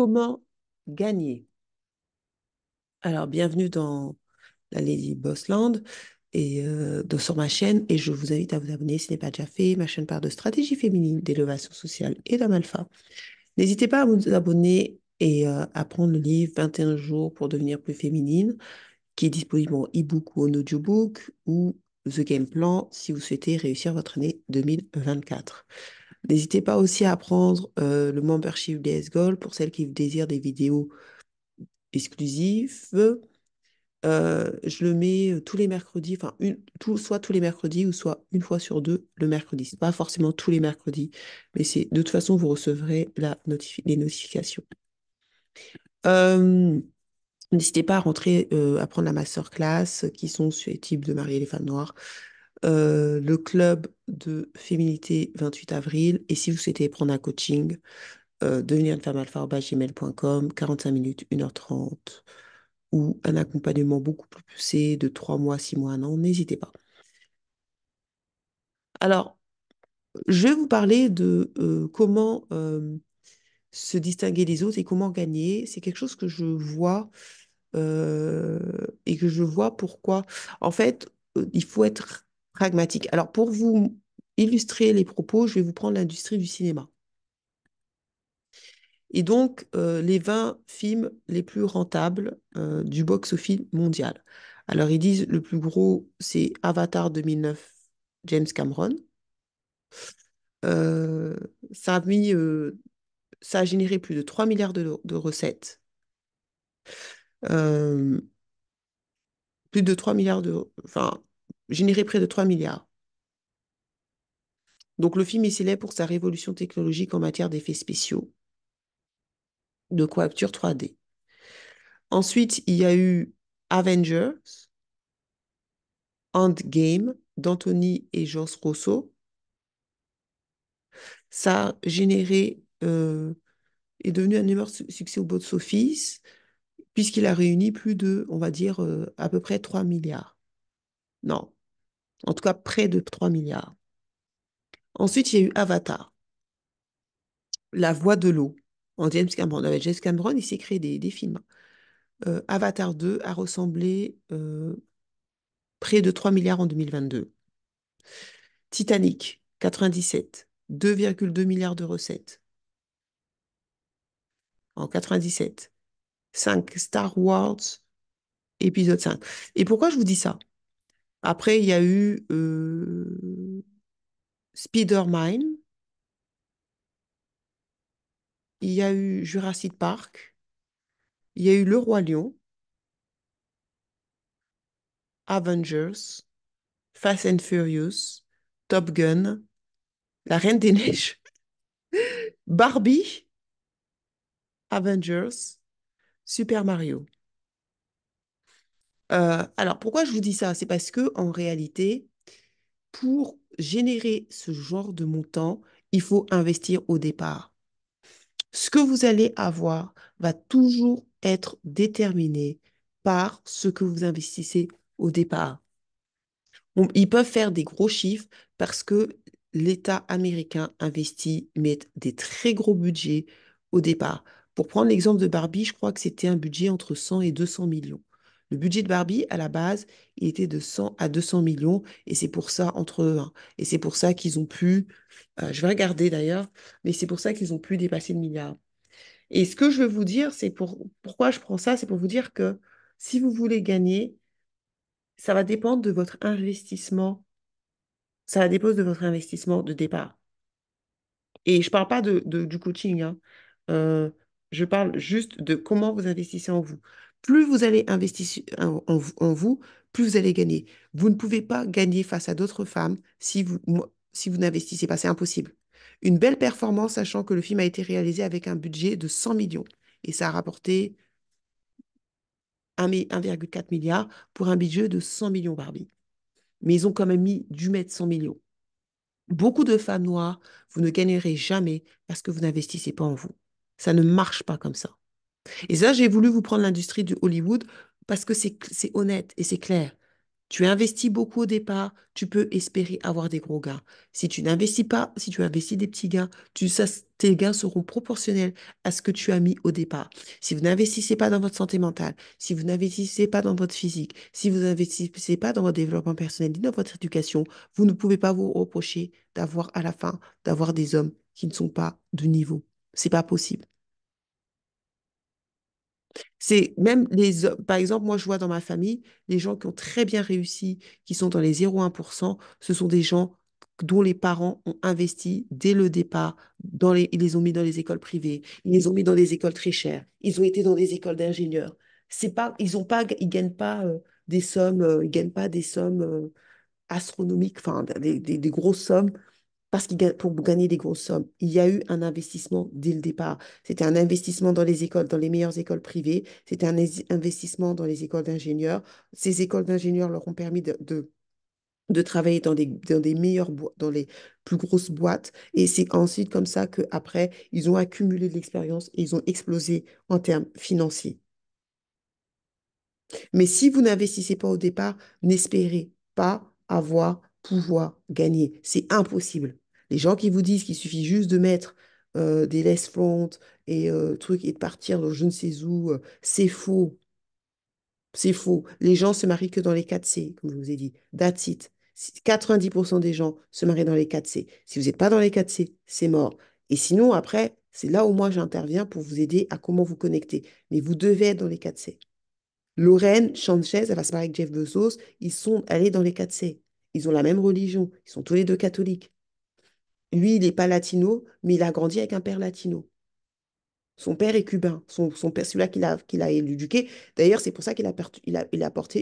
Comment gagner Alors, bienvenue dans la Lady Bossland et euh, sur ma chaîne et je vous invite à vous abonner si ce n'est pas déjà fait. Ma chaîne parle de stratégie féminine, d'élevation sociale et d'âme N'hésitez pas à vous abonner et euh, à prendre le livre 21 jours pour devenir plus féminine qui est disponible en e-book ou en audiobook ou The Game Plan si vous souhaitez réussir votre année 2024. N'hésitez pas aussi à prendre euh, le membership des Gold pour celles qui désirent des vidéos exclusives. Euh, je le mets euh, tous les mercredis, enfin soit tous les mercredis ou soit une fois sur deux le mercredi. C'est pas forcément tous les mercredis, mais c'est de toute façon vous recevrez la les notifications. N'hésitez pas à rentrer, à prendre la masterclass qui sont sur les types de marier les femmes noires. Euh, le club de féminité 28 avril. Et si vous souhaitez prendre un coaching, euh, devenir une femme 45 minutes, 1h30, ou un accompagnement beaucoup plus poussé de 3 mois, 6 mois, non n'hésitez pas. Alors, je vais vous parler de euh, comment euh, se distinguer des autres et comment gagner. C'est quelque chose que je vois et que je vois pourquoi. En fait, il faut être pragmatique. Alors, pour vous illustrer les propos, je vais vous prendre l'industrie du cinéma. Et donc, euh, les 20 films les plus rentables euh, du box-office mondial. Alors, ils disent le plus gros, c'est Avatar 2009, James Cameron. Euh, ça, a mis, ça a généré plus de 3 milliards de, de recettes. plus de 3 milliards de... Enfin, généré près de 3 milliards. Donc le film est célèbre pour sa révolution technologique en matière d'effets spéciaux, de coapture 3D. Ensuite, il y a eu Avengers, Endgame, d'Anthony et Joss Rosso. Ça a généré, euh, est devenu un énorme succès au box-office, puisqu'il a réuni plus de, on va dire, euh, à peu près 3 milliards. Non, en tout cas, près de 3 milliards. Ensuite, il y a eu Avatar, La Voix de l'eau, en James Cameron. Avec James Cameron, il s'est créé des, films. Hein. Euh, Avatar 2 a ressemblé euh, près de 3 milliards en 2022. Titanic, 97, 2,2 milliards de recettes. En 97. 5, Star Wars, épisode 5. Et pourquoi je vous dis ça après, il y a eu euh, Spider-Man. Il y a eu Jurassic Park. Il y a eu Le Roi Lion. Avengers. Fast and Furious. Top Gun. La Reine des Neiges. Barbie. Avengers. Super Mario. Euh, alors pourquoi je vous dis ça C'est parce que en réalité, pour générer ce genre de montant, il faut investir au départ. Ce que vous allez avoir va toujours être déterminé par ce que vous investissez au départ. ils peuvent faire des gros chiffres parce que l'État américain investit, met des très gros budgets au départ. Pour prendre l'exemple de Barbie, je crois que c'était un budget entre 100 et 200 millions. Le budget de Barbie, à la base, il était de 100 à 200 millions, et c'est pour ça, entre eux, et c'est pour ça qu'ils ont pu, euh, je vais regarder d'ailleurs, mais c'est pour ça qu'ils ont pu dépasser le milliard. Et ce que je veux vous dire, c'est pour, pourquoi je prends ça, c'est pour vous dire que si vous voulez gagner, ça va dépendre de votre investissement. Ça dépose de votre investissement de départ. Et je ne parle pas de, du coaching. Hein. Euh, je parle juste de comment vous investissez en vous. Plus vous allez investir en, vous, plus vous allez gagner. Vous ne pouvez pas gagner face à d'autres femmes si vous, si vous n'investissez pas. C'est impossible. Une belle performance, sachant que le film a été réalisé avec un budget de 100 millions et ça a rapporté 1,4 milliard pour un budget de 100 millions Barbie. Mais ils ont quand même mis du mètre 100 millions. Beaucoup de femmes noires, vous ne gagnerez jamais parce que vous n'investissez pas en vous. Ça ne marche pas comme ça. Et ça, j'ai voulu vous prendre l'industrie du Hollywood parce que c'est honnête et c'est clair. Tu investis beaucoup au départ, tu peux espérer avoir des gros gains. Si tu n'investis pas, si tu investis des petits gains, tu, tes gains seront proportionnels à ce que tu as mis au départ. Si vous n'investissez pas dans votre santé mentale, si vous n'investissez pas dans votre physique, si vous n'investissez pas dans votre développement personnel, ni dans votre éducation, vous ne pouvez pas vous reprocher d'avoir à la fin, d'avoir des hommes qui ne sont pas de niveau. C'est pas possible. C'est même les par exemple, moi je vois dans ma famille, les gens qui ont très bien réussi, qui sont dans les 0,1%, ce sont des gens dont les parents ont investi dès le départ. Dans les, ils les ont mis dans les écoles privées, ils les ont mis dans des écoles très chères, ils ont été dans des écoles d'ingénieurs. ils ont pas, ils gagnent pas euh, des sommes, euh, ils gagnent pas des sommes euh, astronomiques, enfin des, grosses sommes parce que pour gagner des grosses sommes, il y a eu un investissement dès le départ. C'était un investissement dans les écoles, dans les meilleures écoles privées. C'était un investissement dans les écoles d'ingénieurs. Ces écoles d'ingénieurs leur ont permis de, de travailler dans des, dans des meilleures dans les plus grosses boîtes. Et c'est ensuite comme ça qu'après, ils ont accumulé de l'expérience et ils ont explosé en termes financiers. Mais si vous n'investissez pas au départ, n'espérez pas avoir pouvoir gagner. C'est impossible. Les gens qui vous disent qu'il suffit juste de mettre euh, des less front et euh, et de partir dans je ne sais où, euh, c'est faux. C'est faux. Les gens se marient que dans les 4C, comme je vous ai dit. That's it. 90% des gens se marient dans les 4C. Si vous n'êtes pas dans les 4C, c'est mort. Et sinon, après, c'est là où moi j'interviens pour vous aider à comment vous connecter. Mais vous devez être dans les 4C. Lorraine Sanchez, elle va se marier avec Jeff Bezos. Ils sont allés dans les 4C ils ont la même religion, ils sont tous les deux catholiques. Lui, il n'est pas latino, mais il a grandi avec un père latino. Son père est cubain, son, père, celui-là qu'il a, qu'il a éduqué. D'ailleurs, c'est pour ça qu'il a, porté,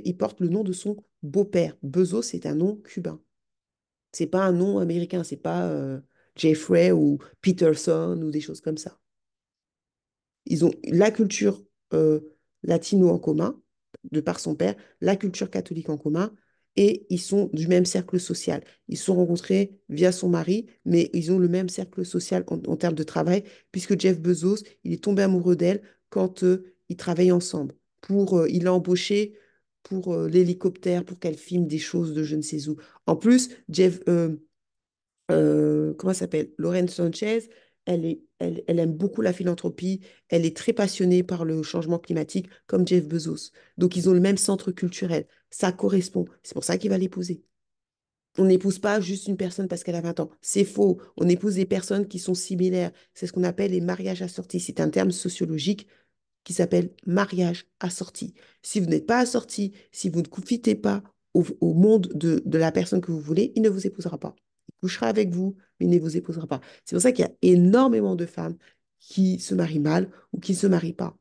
il porte le nom de son beau-père. Bezo, c'est un nom cubain. C'est pas un nom américain, c'est pas euh, Jeffrey ou Peterson ou des choses comme ça. Ils ont la culture euh, latino en commun, de par son père, la culture catholique en commun, et ils sont du même cercle social. Ils se sont rencontrés via son mari, mais ils ont le même cercle social en, termes de travail, puisque Jeff Bezos, il est tombé amoureux d'elle quand euh, ils travaillent ensemble. Pour, euh, il l'a embauché pour euh, l'hélicoptère, pour qu'elle filme des choses de je ne sais où. En plus, Jeff, comment s'appelle Lorraine Sanchez, elle, aime beaucoup la philanthropie, elle est très passionnée par le changement climatique, comme Jeff Bezos. Donc, ils ont le même centre culturel. Ça correspond. C'est pour ça qu'il va l'épouser. On n'épouse pas juste une personne parce qu'elle a 20 ans. C'est faux. On épouse des personnes qui sont similaires. C'est ce qu'on appelle les mariages assortis. C'est un terme sociologique qui s'appelle mariage assorti. Si vous n'êtes pas assorti, si vous ne confitez pas au, monde de la personne que vous voulez, il ne vous épousera pas il couchera avec vous, mais il ne vous épousera pas. C'est pour ça qu'il y a énormément de femmes qui se marient mal ou qui ne se marient pas.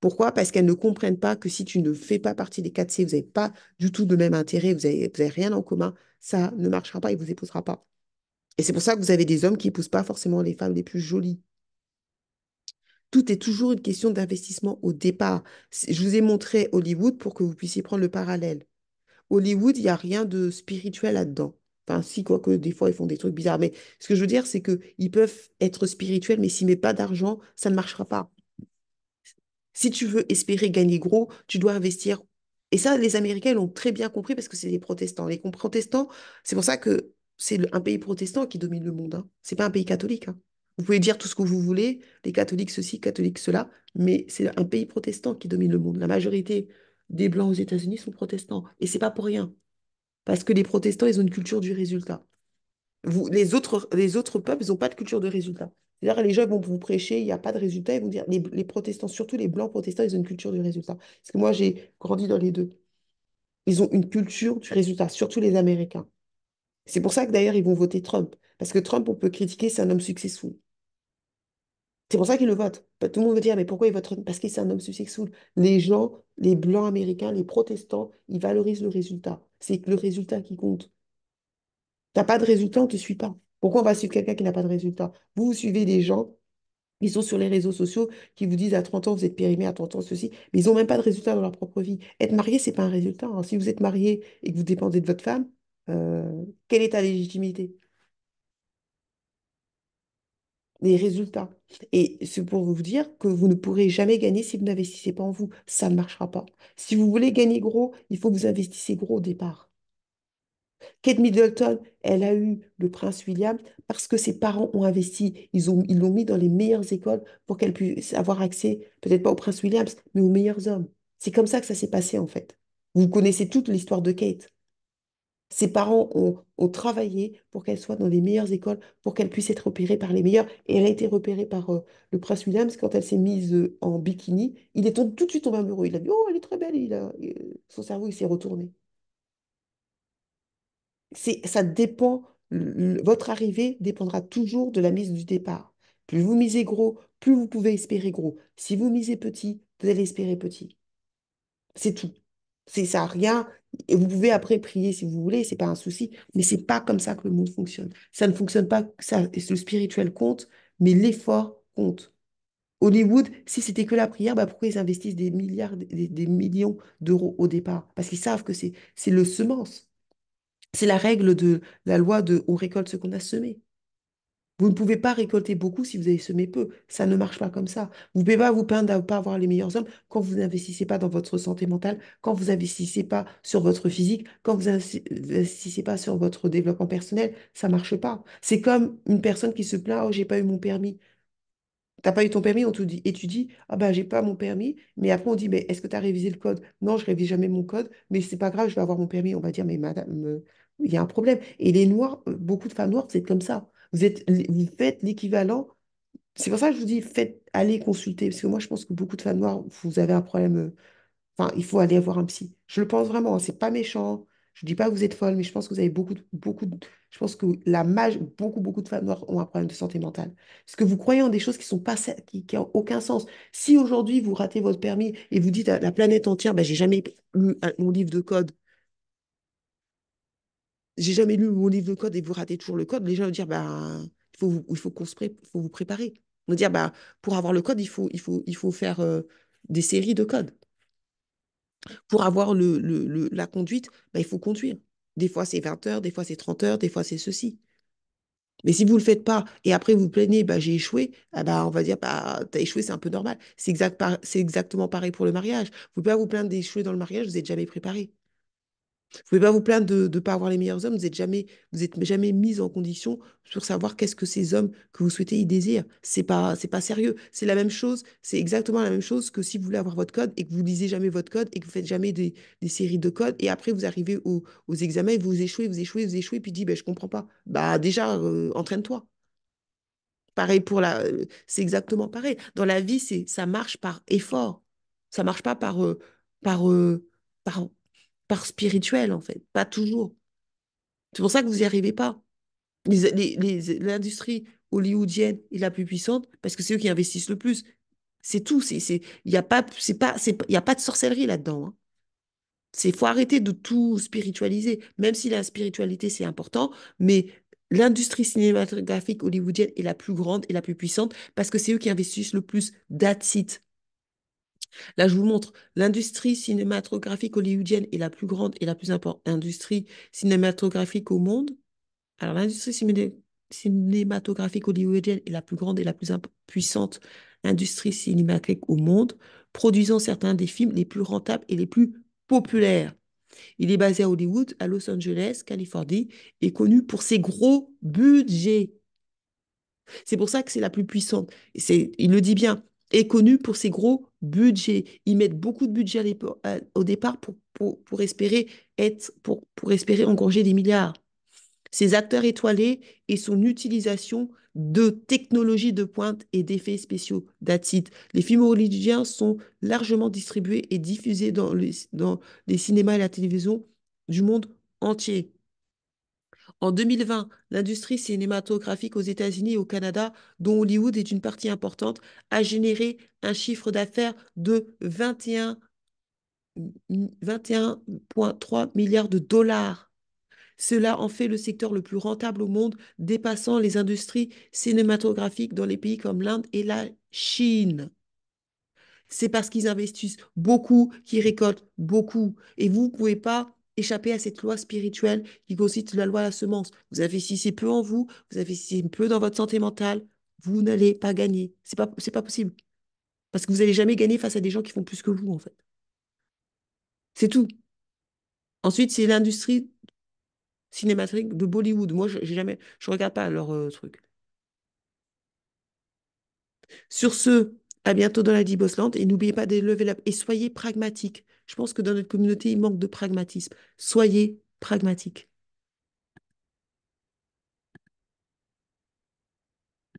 Pourquoi Parce qu'elles ne comprennent pas que si tu ne fais pas partie des 4C, vous n'avez pas du tout le même intérêt, vous n'avez rien en commun, ça ne marchera pas, il ne vous épousera pas. Et c'est pour ça que vous avez des hommes qui poussent pas forcément les femmes les plus jolies. Tout est toujours une question d'investissement au départ. Je vous ai montré Hollywood pour que vous puissiez prendre le parallèle. Hollywood, il n'y a rien de spirituel là-dedans. Enfin, si, quoique des fois, ils font des trucs bizarres. Mais ce que je veux dire, c'est que ils peuvent être spirituels, mais s'ils ne mettent pas d'argent, ça ne marchera pas. Si tu veux espérer gagner gros, tu dois investir. Et ça, les Américains l'ont très bien compris parce que c'est des protestants. Les protestants, c'est pour ça que c'est un pays protestant qui domine le monde. Hein. Ce n'est pas un pays catholique. Hein. Vous pouvez dire tout ce que vous voulez, les catholiques ceci, catholiques cela, mais c'est un pays protestant qui domine le monde. La majorité des Blancs aux États-Unis sont protestants. Et c'est pas pour rien. Parce que les protestants, ils ont une culture du résultat. Vous, les, autres, les autres peuples, ils n'ont pas de culture de résultat. C'est-à-dire les gens vont vous prêcher, il n'y a pas de résultat, ils vont dire, les, les, protestants, surtout les blancs protestants, ils ont une culture du résultat. Parce que moi, j'ai grandi dans les deux. Ils ont une culture du résultat, surtout les Américains. C'est pour ça que d'ailleurs, ils vont voter Trump. Parce que Trump, on peut critiquer, c'est un homme successful. C'est pour ça qu'ils le votent. Bah, tout le monde veut dire, mais pourquoi ils votent Parce que c'est un homme successful. Les gens, les blancs américains, les protestants, ils valorisent le résultat. C'est le résultat qui compte. T'as pas de résultat, on te suit pas. Pourquoi on va suivre quelqu'un qui n'a pas de résultat Vous, vous suivez des gens ils sont sur les réseaux sociaux qui vous disent à 30 ans, vous êtes périmé, à 30 ans, ceci, mais ils n'ont même pas de résultat dans leur propre vie. Être marié, ce n'est pas un résultat. Hein. si vous êtes marié et que vous dépendez de votre femme, euh, quelle est ta légitimité résultats. Et c'est pour vous dire que vous ne pourrez jamais gagner si vous n'investissez pas en vous. Ça ne marchera pas. Si vous voulez gagner gros, il faut que vous investissez gros au départ. Kate Middleton, elle a eu le prince William parce que ses parents ont investi. Ils ont ils mis dans les meilleures écoles pour qu'elle puisse avoir accès, peut-être pas au prince William, mais aux meilleurs hommes. C'est comme ça que ça s'est passé en fait. Vous connaissez toute l'histoire de Kate. Ses parents ont, travaillé pour qu'elle soit dans les meilleures écoles, pour qu'elle puisse être repérée par les meilleurs. Et elle a été repérée par euh, le prince William quand elle s'est mise euh, en bikini. Il est tout, tout de suite tombé amoureux. Il a dit Oh, elle est très belle. Euh, son cerveau, il s'est retourné. Ça dépend. votre arrivée dépendra toujours de la mise du départ. Plus vous misez gros, plus vous pouvez espérer gros. Si vous misez petit, vous allez espérer petit. C'est tout. C'est ça rien. vous pouvez après prier si vous voulez, c'est pas un souci. Mais c'est pas comme ça que le monde fonctionne. Ça ne fonctionne pas. Ça, le spirituel compte, mais l'effort compte. Hollywood, si c'était que la prière, bah, pourquoi ils investissent des milliards, des, millions d'euros au départ Parce qu'ils savent que c'est le semence. C'est la règle de la loi de on récolte ce qu'on a semé. Vous ne pouvez pas récolter beaucoup si vous avez semé peu. Ça ne marche pas comme ça. Vous ne pouvez pas vous peindre à ne pas avoir les meilleurs hommes quand vous n'investissez pas dans votre santé mentale, quand vous n'investissez pas sur votre physique, quand vous n'investissez pas sur votre développement personnel. Ça ne marche pas. C'est comme une personne qui se plaint, oh, j'ai pas eu mon permis. Tu n'as pas eu ton permis, on te dit, et tu dis, ah ben j'ai pas mon permis, mais après on dit, mais est-ce que tu as révisé le code Non, je révise jamais mon code, mais ce n'est pas grave, je vais avoir mon permis. On va dire, mais madame, euh, il y a un problème. Et les noirs, beaucoup de femmes noires, c'est comme ça. Vous, faites l'équivalent. C'est pour ça que je vous dis, faites, allez consulter, parce que moi, je pense que beaucoup de femmes noires, vous avez un problème. Euh, enfin, il faut aller voir un psy. Je le pense vraiment, hein, c'est pas méchant. Je ne dis pas que vous êtes folle, mais je pense que vous avez beaucoup, beaucoup, je pense que la mage, beaucoup, beaucoup de femmes noires ont un problème de santé mentale. Parce que vous croyez en des choses qui sont pas, qui, ont aucun sens. Si aujourd'hui vous ratez votre permis et vous dites à la planète entière, bah, j'ai jamais lu mon livre de code, j'ai jamais lu mon livre de code et vous ratez toujours le code, les gens vont dire bah, il faut, il faut, qu'on se faut vous préparer. On va dire bah, pour avoir le code, il faut, il faut, il faut faire euh, des séries de codes. Pour avoir le, la conduite, ben, il faut conduire. Des fois, c'est 20 heures, des fois, c'est 30 heures, des fois, c'est ceci. Mais si vous ne le faites pas et après vous plaignez, bah, j'ai échoué, ah bah, on va dire, bah, tu as échoué, c'est un peu normal. C'est, exact, c'est exactement pareil pour le mariage. Vous ne pouvez pas vous plaindre d'échouer dans le mariage, vous n'êtes jamais préparé. Vous pouvez pas vous plaindre de ne pas avoir les meilleurs hommes. Vous n'êtes jamais, vous êtes jamais mis en condition pour savoir qu'est-ce que ces hommes que vous souhaitez y désirent. C'est pas, c'est pas sérieux. C'est la même chose. C'est exactement la même chose que si vous voulez avoir votre code et que vous lisez jamais votre code et que vous faites jamais des, des séries de codes et après vous arrivez aux examens et vous échouez, vous échouez, vous échouez puis dit ben je comprends pas. Bah déjà euh, entraîne-toi. Pareil pour la, euh, c'est exactement pareil. Dans la vie c'est, ça marche par effort. Ça marche pas par euh, par par par spirituel, en fait. Pas toujours. C'est pour ça que vous n'y arrivez pas. L'industrie hollywoodienne est la plus puissante parce que c'est eux qui investissent le plus. C'est tout. Il n'y a, pas, y a pas de sorcellerie là-dedans. Hein. C'est faut arrêter de tout spiritualiser, même si la spiritualité, c'est important, mais l'industrie cinématographique hollywoodienne est la plus grande et la plus puissante parce que c'est eux qui investissent le plus. That's it. Là, je vous montre, l'industrie cinématographique hollywoodienne est la plus grande et la plus importante industrie cinématographique au monde. Alors, l'industrie cinématographique hollywoodienne est la plus grande et la plus puissante industrie cinématographique au monde, produisant certains des films les plus rentables et les plus populaires. Il est basé à Hollywood, à Los Angeles, Californie, et connu pour ses gros budgets. C'est pour ça que c'est la plus puissante. Il le dit bien, est connu pour ses gros budgets. Ils mettent beaucoup de budget au départ pour, pour, espérer être, pour, pour espérer engorger des milliards. Ses acteurs étoilés et son utilisation de technologies de pointe et d'effets spéciaux. d'Atsit. Les films hollywoodiens sont largement distribués et diffusés dans dans les cinémas et la télévision du monde entier. En 2020, l'industrie cinématographique aux États-Unis et au Canada, dont Hollywood est une partie importante, a généré un chiffre d'affaires de 21,3 milliards de dollars. Cela en fait le secteur le plus rentable au monde, dépassant les industries cinématographiques dans les pays comme l'Inde et la Chine. C'est parce qu'ils investissent beaucoup qu'ils récoltent beaucoup. Et vous ne pouvez pas échapper à cette loi spirituelle qui consiste la loi à la semence. Vous investissez peu en vous, vous investissez peu dans votre santé mentale, vous n'allez pas gagner. C'est pas, pas possible. Parce que vous n'allez jamais gagner face à des gens qui font plus que vous, en fait. C'est tout. Ensuite, c'est l'industrie cinématrique de Bollywood. Moi, je jamais, je regarde pas leur euh, truc. Sur ce, à bientôt dans la Dibosland et n'oubliez pas de lever la et soyez pragmatique. Je pense que dans notre communauté, il manque de pragmatisme. Soyez pragmatique.